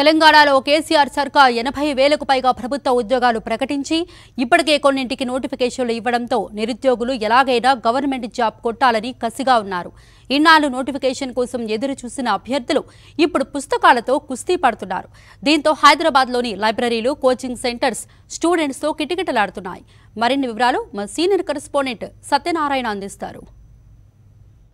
తెలంగాణలో కేసీఆర్ సర్కార్ ఎనభై వేలకు పైగా ప్రభుత్వ ఉద్యోగాలు ప్రకటించి ఇప్పటికే కొన్నింటికి నోటిఫికేషన్లు ఇవ్వడంతో నిరుద్యోగులు ఎలాగైనా గవర్నమెంట్ జాబ్ కొట్టాలని కసిగా ఉన్నారు ఇన్నాళ్ళు నోటిఫికేషన్ కోసం ఎదురు చూసిన అభ్యర్థులు ఇప్పుడు పుస్తకాలతో కుస్తీ పడుతున్నారు దీంతో హైదరాబాద్లోని లైబ్రరీలు కోచింగ్ సెంటర్స్ స్టూడెంట్స్తో కిటకిటలాడుతున్నాయి మరిన్ని వివరాలు మా సీనియర్ కరెస్పాండెంట్ సత్యనారాయణ అందిస్తారు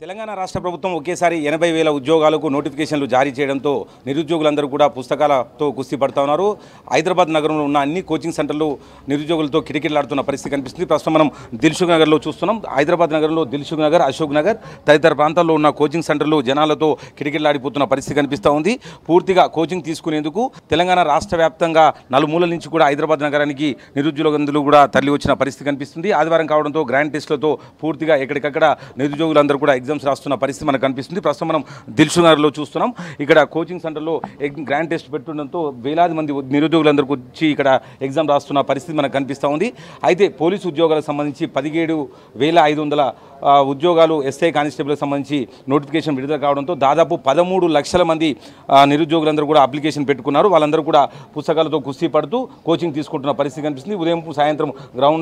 తెలంగాణ రాష్ట్ర ప్రభుత్వం ఒకేసారి ఎనభై వేల ఉద్యోగాలకు నోటిఫికేషన్లు జారీ చేయడంతో నిరుద్యోగులందరూ కూడా పుస్తకాలతో కుస్తీ పడుతూ ఉన్నారు హైదరాబాద్ నగరంలో ఉన్న అన్ని కోచింగ్ సెంటర్లు నిరుద్యోగులతో కిటకిటలాడుతున్న పరిస్థితి కనిపిస్తుంది ప్రస్తుతం మనం దిల్సుఖ్ నగర్లో చూస్తున్నాం హైదరాబాద్ నగరంలో దిల్సుఖ్ నగర్ అశోక్ నగర్ తదితర ప్రాంతాల్లో ఉన్న కోచింగ్ సెంటర్లు జనాలతో కిటకిటలాడిపోతున్న పరిస్థితి కనిపిస్తూ ఉంది పూర్తిగా కోచింగ్ తీసుకునేందుకు తెలంగాణ రాష్ట్ర వ్యాప్తంగా నలుమూలల నుంచి కూడా హైదరాబాద్ నగరానికి నిరుద్యోగులందరూ కూడా తరలి వచ్చిన పరిస్థితి కనిపిస్తుంది ఆదివారం కావడంతో గ్రాండ్ టెస్టులతో పూర్తిగా ఎక్కడికక్కడ నిరుద్యోగులందరూ కూడా ఎగ్జామ్ ఎగ్జామ్స్ రాస్తున్న పరిస్థితి మనకు కనిపిస్తుంది ప్రస్తుతం మనం దిల్సునగర్లో చూస్తున్నాం ఇక్కడ కోచింగ్ సెంటర్లో గ్రాండ్ టెస్ట్ పెట్టుండడంతో వేలాది మంది నిరుద్యోగులందరికీ వచ్చి ఇక్కడ ఎగ్జామ్ రాస్తున్న పరిస్థితి మనకు కనిపిస్తూ ఉంది అయితే పోలీసు ఉద్యోగాలకు సంబంధించి పదిహేడు వేల ఐదు వందల ఉద్యోగాలు ఎస్ఐ కానిస్టేబుల్కి సంబంధించి నోటిఫికేషన్ విడుదల కావడంతో దాదాపు పదమూడు లక్షల మంది నిరుద్యోగులందరూ కూడా అప్లికేషన్ పెట్టుకున్నారు వాళ్ళందరూ కూడా పుస్తకాలతో కుస్తీ పడుతూ కోచింగ్ తీసుకుంటున్న పరిస్థితి కనిపిస్తుంది ఉదయం సాయంత్రం గ్రౌండ్కి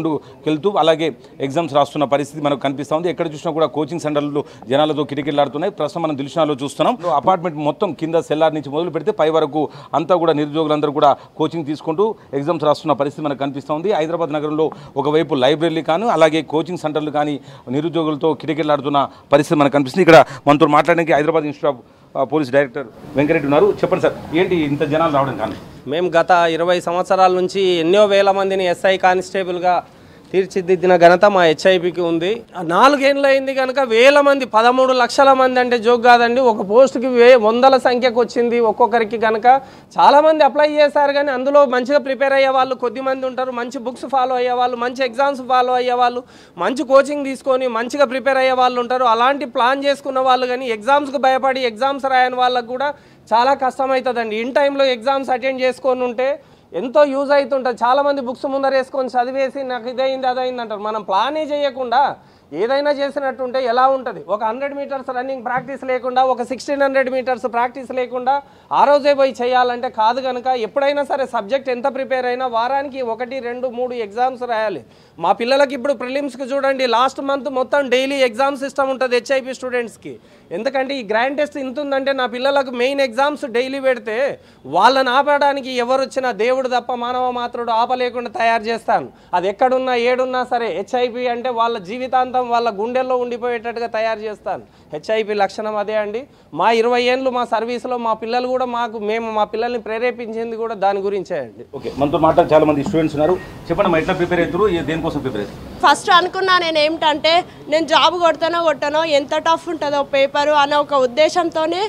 వెళ్తూ అలాగే ఎగ్జామ్స్ రాస్తున్న పరిస్థితి మనకు కనిపిస్తూ ఉంది ఎక్కడ చూసినా కూడా కోచింగ్ సెంటర్లు జనాలతో కిటికీలాడుతున్నాయి ప్రస్తుతం మనం దిల్షాలో చూస్తున్నాం అపార్ట్మెంట్ మొత్తం కింద సెల్లార్ నుంచి మొదలు పెడితే పై వరకు అంతా కూడా నిరుద్యోగులందరూ కూడా కోచింగ్ తీసుకుంటూ ఎగ్జామ్స్ రాస్తున్న పరిస్థితి మనకు కనిపిస్తుంది హైదరాబాద్ నగరంలో ఒకవైపు లైబ్రరీ కాను అలాగే కోచింగ్ సెంటర్లు కానీ నిరుద్యోగులతో కిటికీలాడుతున్న పరిస్థితి మనకు కనిపిస్తుంది ఇక్కడ మనతో మాట్లాడడానికి Hyderabad institute of police director Venkareddy ఉన్నారు చెప్పండి సార్ ఏంటి ఇంత జనాలు రావడం కానీ మేము గత ఇరవై సంవత్సరాల నుంచి ఎన్నో వేల మందిని ఎస్ఐ కానిస్టేబుల్గా తీర్చిదిద్దిన ఘనత మా హెచ్ఐపికి ఉంది నాలుగేళ్ళు అయింది కనుక వేల మంది పదమూడు లక్షల మంది అంటే జోక్ కాదండి ఒక పోస్టుకి వే వందల సంఖ్యకు వచ్చింది ఒక్కొక్కరికి కనుక చాలామంది అప్లై చేశారు కానీ అందులో మంచిగా ప్రిపేర్ అయ్యే వాళ్ళు మంది ఉంటారు మంచి బుక్స్ ఫాలో అయ్యే వాళ్ళు మంచి ఎగ్జామ్స్ ఫాలో అయ్యే వాళ్ళు మంచి కోచింగ్ తీసుకొని మంచిగా ప్రిపేర్ అయ్యే వాళ్ళు ఉంటారు అలాంటి ప్లాన్ చేసుకున్న వాళ్ళు కానీ ఎగ్జామ్స్కి భయపడి ఎగ్జామ్స్ రాయని వాళ్ళకు కూడా చాలా కష్టమవుతుందండి ఇన్ టైంలో ఎగ్జామ్స్ అటెండ్ చేసుకొని ఉంటే ఎంతో యూజ్ అవుతుంటుంది చాలామంది బుక్స్ ముందర వేసుకొని చదివేసి నాకు ఇదైంది అదైంది అంటారు మనం ప్లానే చేయకుండా ఏదైనా చేసినట్టుంటే ఎలా ఉంటుంది ఒక హండ్రెడ్ మీటర్స్ రన్నింగ్ ప్రాక్టీస్ లేకుండా ఒక సిక్స్టీన్ హండ్రెడ్ మీటర్స్ ప్రాక్టీస్ లేకుండా ఆ రోజే పోయి చేయాలంటే కాదు కనుక ఎప్పుడైనా సరే సబ్జెక్ట్ ఎంత ప్రిపేర్ అయినా వారానికి ఒకటి రెండు మూడు ఎగ్జామ్స్ రాయాలి మా పిల్లలకి ఇప్పుడు ప్రిలిమ్స్కి చూడండి లాస్ట్ మంత్ మొత్తం డైలీ ఎగ్జామ్ సిస్టమ్ ఉంటుంది హెచ్ఐపి స్టూడెంట్స్కి ఎందుకంటే ఈ గ్రాండ్ టెస్ట్ ఇంత ఉందంటే నా పిల్లలకు మెయిన్ ఎగ్జామ్స్ డైలీ పెడితే వాళ్ళని ఆపడానికి ఎవరు వచ్చినా దేవుడు తప్ప మానవ మాత్రుడు ఆపలేకుండా తయారు చేస్తాను అది ఎక్కడున్నా ఏడున్నా సరే హెచ్ఐపి అంటే వాళ్ళ జీవితాంతం మొత్తం వాళ్ళ గుండెల్లో ఉండిపోయేటట్టుగా తయారు చేస్తాను హెచ్ఐపి లక్షణం అదే అండి మా ఇరవై ఏళ్ళు మా సర్వీస్లో మా పిల్లలు కూడా మాకు మేము మా పిల్లల్ని ప్రేరేపించింది కూడా దాని గురించే అండి ఓకే మనతో మాట చాలా మంది స్టూడెంట్స్ ఉన్నారు చెప్పండి ఎట్లా ప్రిపేర్ అవుతారు దేనికోసం ప్రిపేర్ అవుతారు ఫస్ట్ అనుకున్నా నేను ఏమిటంటే నేను జాబ్ కొడతానో కొట్టానో ఎంత టఫ్ ఉంటుందో పేపరు అనే ఒక ఉద్దేశంతోనే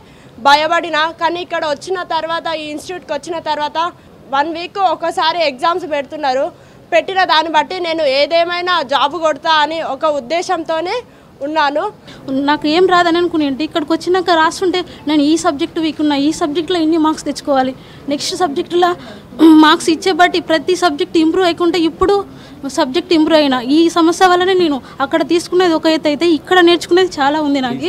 భయపడిన కానీ ఇక్కడ వచ్చిన తర్వాత ఈ ఇన్స్టిట్యూట్కి వచ్చిన తర్వాత వన్ వీక్ ఒకసారి ఎగ్జామ్స్ పెడుతున్నారు పెట్టిన దాన్ని బట్టి నేను ఏదేమైనా జాబ్ కొడతా అని ఒక ఉద్దేశంతోనే ఉన్నాను నాకు ఏం రాదని అనుకునేంటి ఇక్కడికి వచ్చినాక రాస్తుంటే నేను ఈ సబ్జెక్ట్ వీక్ ఉన్నా ఈ సబ్జెక్ట్లో ఇన్ని మార్క్స్ తెచ్చుకోవాలి నెక్స్ట్ సబ్జెక్టులో మార్క్స్ ఇచ్చే బట్టి ప్రతి సబ్జెక్ట్ ఇంప్రూవ్ అయ్యకుంటే ఇప్పుడు సబ్జెక్ట్ ఇంప్రూవ్ అయినా ఈ సమస్య వల్లనే నేను అక్కడ తీసుకునేది ఒక ఎత్తు అయితే ఇక్కడ నేర్చుకునేది చాలా ఉంది నాకు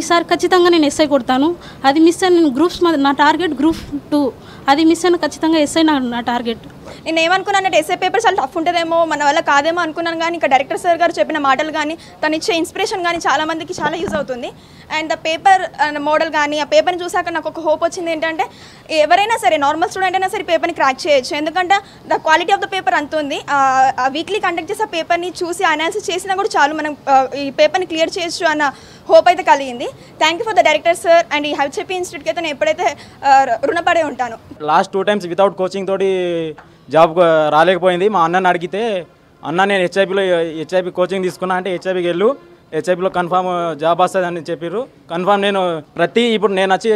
ఈసారి ఖచ్చితంగా నేను ఎస్ఐ కొడతాను అది మిస్ అయిన నేను గ్రూప్స్ నా టార్గెట్ గ్రూప్ టూ అది మిస్ అయిన ఖచ్చితంగా ఎస్ఐ నా టార్గెట్ నేను ఏమనుకున్నానంటే ఎస్ఏ పేపర్ చాలా టఫ్ ఉంటుందేమో మన వల్ల కాదేమో అనుకున్నాను కానీ ఇంకా డైరెక్టర్ సార్ గారు చెప్పిన మాటలు కానీ తను ఇచ్చే ఇన్స్పిరేషన్ కానీ చాలామందికి చాలా యూజ్ అవుతుంది అండ్ ద పేపర్ మోడల్ కానీ ఆ పేపర్ని చూసాక నాకు ఒక హోప్ వచ్చింది ఏంటంటే ఎవరైనా సరే నార్మల్ స్టూడెంట్ అయినా సరే పేపర్ని క్రాక్ చేయొచ్చు ఎందుకంటే the quality of the paper అంత ఉంది వీక్లీ కండక్ట్ చేసే పేపర్ని చూసి అనాలిసిస్ చేసినా కూడా చాలు మనం ఈ పేపర్ని క్లియర్ చేయొచ్చు అన్న హోప్ అయితే కలిగింది thank you for the director sir and ఈ హెచ్ఎపి ఇన్స్టిట్యూట్కి అయితే నేను ఎప్పుడైతే రుణపడే ఉంటాను last two times without coaching తోటి జాబ్ రాలేకపోయింది మా అన్నని అడిగితే అన్న నేను హెచ్ఐపిలో హెచ్ఐపి కోచింగ్ తీసుకున్నా అంటే హెచ్ఐపికి వెళ్ళు హెచ్ఐపిలో కన్ఫామ్ జాబ్ వస్తుంది అని చెప్పారు కన్ఫామ్ నేను ప్రతి ఇప్పుడు నేను వచ్చి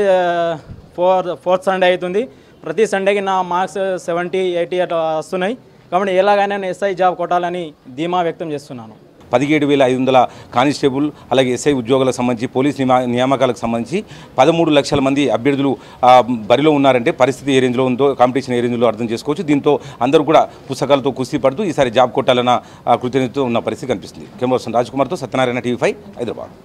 ఫోర్ ఫోర్త్ సండే అవుతుంది ప్రతి సండేకి నా మార్క్స్ సెవెంటీ ఎయిటీ అట్లా వస్తున్నాయి కాబట్టి ఎలాగైనా నేను ఎస్ఐ జాబ్ కొట్టాలని ధీమా వ్యక్తం చేస్తున్నాను పదిహేడు వేల ఐదు వందల కానిస్టేబుల్ అలాగే ఎస్ఐ ఉద్యోగులకు సంబంధించి పోలీస్ నియామకాలకు సంబంధించి పదమూడు లక్షల మంది అభ్యర్థులు బరిలో ఉన్నారంటే పరిస్థితి ఏ రేంజ్లో ఉందో కాంపిటీషన్ ఏ రేంజ్లో అర్థం చేసుకోవచ్చు దీంతో అందరూ కూడా పుస్తకాలతో కుస్తీ పడుతూ ఈసారి జాబ్ కొట్టాలన్న కృతజ్ఞతతో ఉన్న పరిస్థితి కనిపిస్తుంది కెమెరాసన్ రాజ్కుమార్తో సత్యనారాయణ టీవీ ఫైవ్ హైదరాబాద్